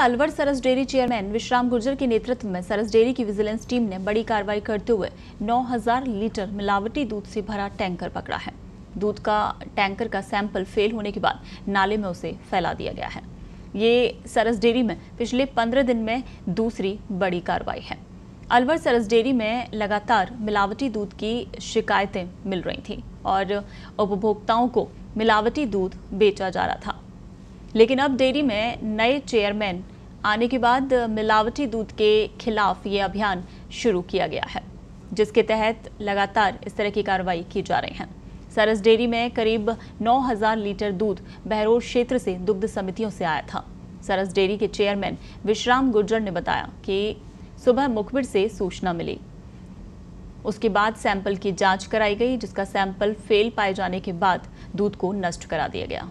अलवर सरस dairy chairman विश्राम गुर्जर के नेतृत्व में सरस डेयरी की विजिलेंस टीम ने बड़ी कार्रवाई करते हुए 9000 लीटर मिलावटी दूध से भरा टैंकर पकड़ा है दूध का टैंकर का सैंपल फेल होने के बाद नाले में उसे फैला दिया गया है ये सरस डेयरी में पिछले पंद्रह दिन में दूसरी बड़ी कार्रवाई है अलवर सरस डेयरी में लगातार मिलावटी दूध की शिकायतें मिल रही थी और उपभोक्ताओं को मिलावटी दूध बेचा जा रहा था लेकिन अब डेयरी में नए चेयरमैन आने के बाद मिलावटी दूध के खिलाफ ये अभियान शुरू किया गया है जिसके तहत लगातार इस तरह की कार्रवाई की जा रही है सरस डेयरी में करीब 9000 लीटर दूध बहरोड क्षेत्र से दुग्ध समितियों से आया था सरस डेयरी के चेयरमैन विश्राम गुर्जर ने बताया कि सुबह मुखबिर से सूचना मिली उसके बाद सैंपल की जांच कराई गई जिसका सैंपल फेल पाए जाने के बाद दूध को नष्ट करा दिया गया